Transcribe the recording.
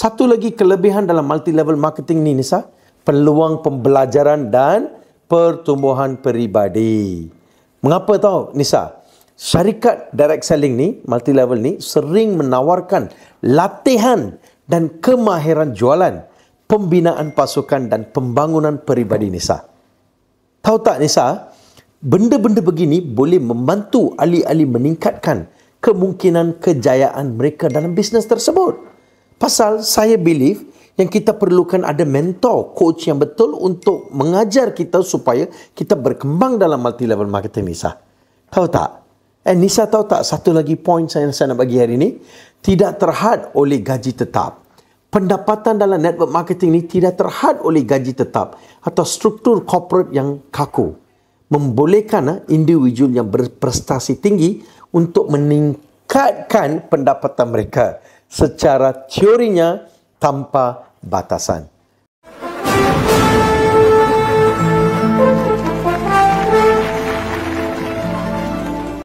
Satu lagi kelebihan dalam multi-level marketing ni Nisa, peluang pembelajaran dan pertumbuhan peribadi. Mengapa tahu Nisa? Syarikat direct selling ni, multi-level ni sering menawarkan latihan dan kemahiran jualan, pembinaan pasukan dan pembangunan peribadi Nisa. Tahu tak Nisa, benda-benda begini boleh membantu ahli-ahli meningkatkan kemungkinan kejayaan mereka dalam bisnes tersebut. Pasal saya believe yang kita perlukan ada mentor, coach yang betul untuk mengajar kita supaya kita berkembang dalam multi-level marketing Nisa. Tahu tak? Eh Nisa tahu tak satu lagi point saya saya nak bagi hari ini? Tidak terhad oleh gaji tetap. Pendapatan dalam network marketing ini tidak terhad oleh gaji tetap atau struktur corporate yang kaku. Membolehkan eh, individu yang berprestasi tinggi untuk meningkatkan pendapatan mereka secara teorinya tanpa batasan.